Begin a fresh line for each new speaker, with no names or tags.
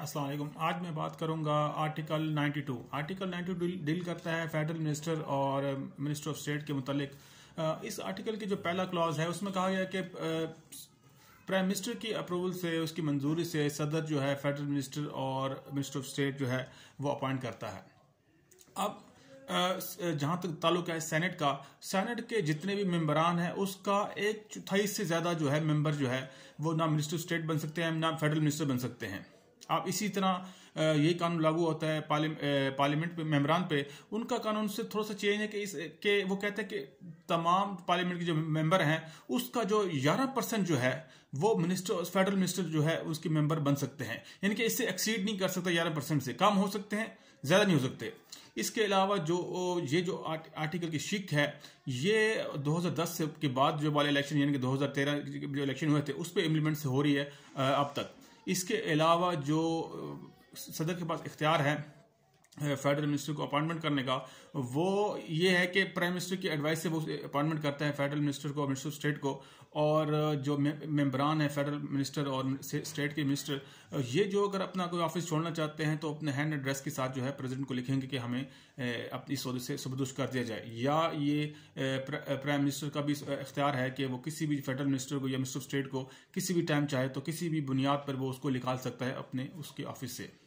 असल आज मैं बात करूंगा आर्टिकल 92 आर्टिकल 92 डील करता है फेडरल मिनिस्टर और मिनिस्टर ऑफ स्टेट के मुतालिक इस आर्टिकल की जो पहला क्लॉज है उसमें कहा गया कि प्राइम मिनिस्टर की अप्रूवल से उसकी मंजूरी से सदर जो है फेडरल मिनिस्टर और मिनिस्टर ऑफ स्टेट जो है वो अपॉइंट करता है अब जहां तक ताल्लुक है सेनेट का सेनेट के जितने भी मेम्बरान हैं उसका एक चौथाई से ज़्यादा जो है मेंबर जो है वो ना मिनिस्टर ऑफ स्टेट बन सकते हैं ना फेडरल मिनिस्टर बन सकते हैं आप इसी तरह ये कानून लागू होता है पार्लियामेंट पे मेम्बरान पे उनका कानून से थोड़ा सा चेंज है कि इस के वो कहते हैं कि तमाम पार्लियामेंट के जो मेंबर हैं उसका जो ग्यारह परसेंट जो है वो मिनिस्टर फेडरल मिनिस्टर जो है उसके मेंबर बन सकते हैं यानी कि इससे एक्सीड नहीं कर सकता ग्यारह परसेंट से कम हो सकते हैं ज़्यादा नहीं हो सकते इसके अलावा जो ये जो आर्टिकल की शिक है ये 2010 से के बाद जो वाले इलेक्शन यानी कि 2013 जो इलेक्शन हुए थे उस पर इम्प्लीमेंट हो रही है अब तक इसके अलावा जो सदर के पास इख्तियार है फेडरल मिनिस्टर को अपॉइंटमेंट करने का वो ये है कि प्राइम मिनिस्टर की एडवाइस से वो अपॉइंटमेंट करता है फेडरल मिनिस्टर को मिनिस्टर स्टेट को और जो मेम्बरान है फेडरल मिनिस्टर और स्टेट के मिनिस्टर ये जो अगर अपना कोई ऑफिस छोड़ना चाहते हैं तो अपने हैंड एड्रेस के साथ जो है प्रेसिडेंट को लिखेंगे कि हमें अपनी सौदे से सबदुश कर दिया जाए या ये प्राइम मिनिस्टर का भी इख्तियार है कि वो किसी भी फेडरल मिनिस्टर को या मिनिस्टर स्टेट को किसी भी टाइम चाहे तो किसी भी बुनियाद पर वो उसको निकाल सकता है अपने उसके ऑफिस से